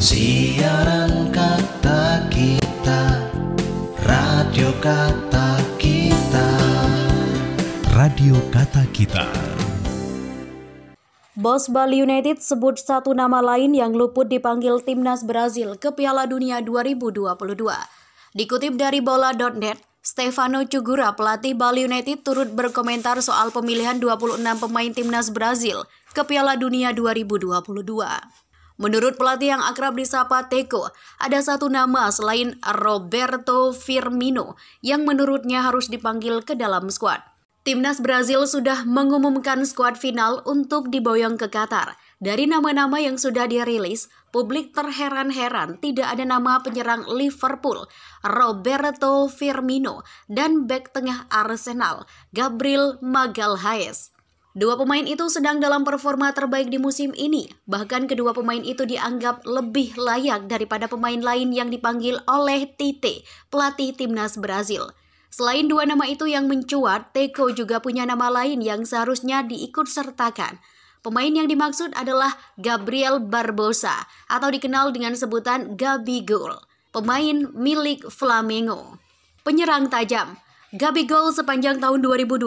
Siaran kata kita Radio kata kita Radio kata kita Bos Bali United sebut satu nama lain yang luput dipanggil timnas Brazil ke Piala Dunia 2022. Dikutip dari bola.net, Stefano Cugura, pelatih Bali United, turut berkomentar soal pemilihan 26 pemain timnas Brazil ke Piala Dunia 2022. Menurut pelatih yang akrab disapa Teko, ada satu nama selain Roberto Firmino yang menurutnya harus dipanggil ke dalam skuad. Timnas Brazil sudah mengumumkan skuad final untuk diboyong ke Qatar. Dari nama-nama yang sudah dirilis, publik terheran-heran tidak ada nama penyerang Liverpool, Roberto Firmino, dan bek tengah Arsenal, Gabriel Magalhaes. Dua pemain itu sedang dalam performa terbaik di musim ini. Bahkan kedua pemain itu dianggap lebih layak daripada pemain lain yang dipanggil oleh Tite, pelatih timnas Brazil. Selain dua nama itu yang mencuat, Teko juga punya nama lain yang seharusnya diikut sertakan. Pemain yang dimaksud adalah Gabriel Barbosa atau dikenal dengan sebutan Gabigol, pemain milik Flamengo. Penyerang tajam, Gabi Gabigol sepanjang tahun 2022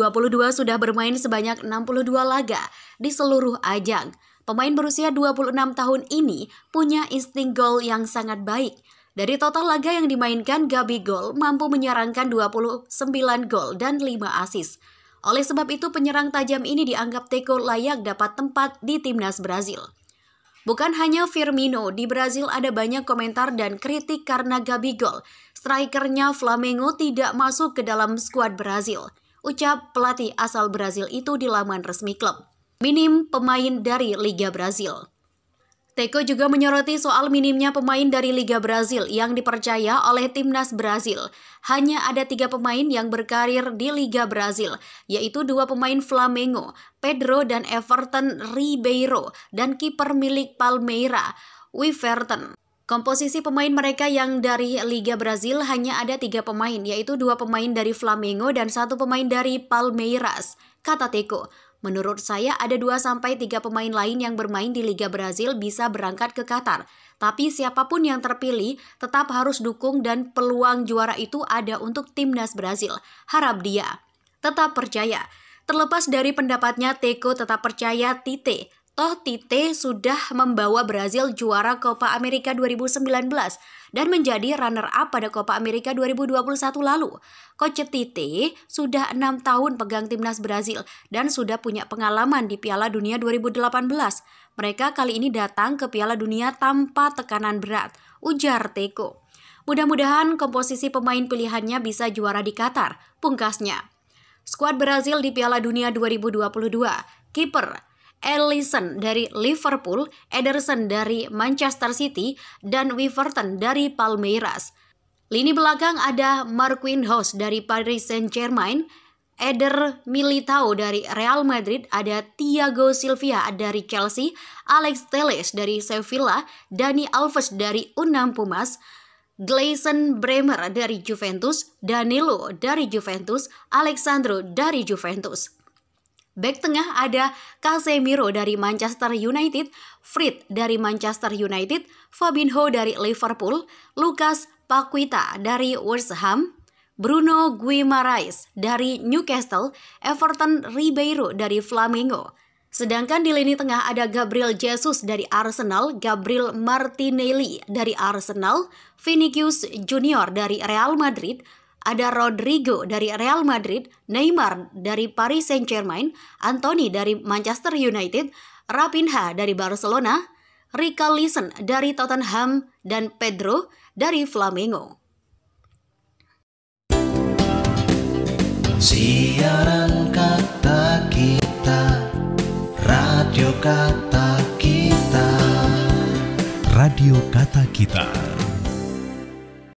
sudah bermain sebanyak 62 laga di seluruh ajang. Pemain berusia 26 tahun ini punya insting gol yang sangat baik. Dari total laga yang dimainkan, Gabi Gabigol mampu menyarankan 29 gol dan 5 asis. Oleh sebab itu, penyerang tajam ini dianggap Teko layak dapat tempat di timnas Brazil. Bukan hanya Firmino, di Brazil ada banyak komentar dan kritik karena Gabigol strikernya Flamengo tidak masuk ke dalam skuad Brazil. Ucap pelatih asal Brazil itu di laman resmi klub. Minim pemain dari Liga Brazil. Teko juga menyoroti soal minimnya pemain dari Liga Brazil yang dipercaya oleh timnas Brazil. Hanya ada tiga pemain yang berkarir di Liga Brazil, yaitu dua pemain Flamengo, Pedro dan Everton Ribeiro, dan kiper milik Palmeira, Wiverton. Komposisi pemain mereka yang dari Liga Brazil hanya ada tiga pemain, yaitu dua pemain dari Flamengo dan satu pemain dari Palmeiras, kata Teko. Menurut saya ada dua sampai tiga pemain lain yang bermain di Liga Brazil bisa berangkat ke Qatar. Tapi siapapun yang terpilih tetap harus dukung dan peluang juara itu ada untuk timnas Brazil. Harap dia. Tetap percaya. Terlepas dari pendapatnya, Teko tetap percaya Tite Toh Tite sudah membawa Brazil juara Copa America 2019 dan menjadi runner-up pada Copa America 2021 lalu. Coach Tite sudah enam tahun pegang timnas Brazil dan sudah punya pengalaman di Piala Dunia 2018. Mereka kali ini datang ke Piala Dunia tanpa tekanan berat, ujar Teko. Mudah-mudahan komposisi pemain pilihannya bisa juara di Qatar, pungkasnya. Skuad Brazil di Piala Dunia 2022, kiper Ellison dari Liverpool, Ederson dari Manchester City, dan Wiverton dari Palmeiras. Lini belakang ada Marquinhos dari Paris Saint-Germain, Eder Militao dari Real Madrid, ada Thiago Silvia dari Chelsea, Alex Teles dari Sevilla, Dani Alves dari Unam Pumas, Gleison Bremer dari Juventus, Danilo dari Juventus, Alexandro dari Juventus. Back tengah ada Casemiro dari Manchester United, Fred dari Manchester United, Fabinho dari Liverpool, Lucas Paquita dari West Ham, Bruno Guimaraes dari Newcastle, Everton Ribeiro dari Flamengo. Sedangkan di lini tengah ada Gabriel Jesus dari Arsenal, Gabriel Martinelli dari Arsenal, Vinicius Junior dari Real Madrid, ada Rodrigo dari Real Madrid, Neymar dari Paris Saint-Germain, Anthony dari Manchester United, Rapinha dari Barcelona, Rika dari Tottenham, dan Pedro dari Flamengo. Siaran kata kita, radio kata kita, radio kata kita.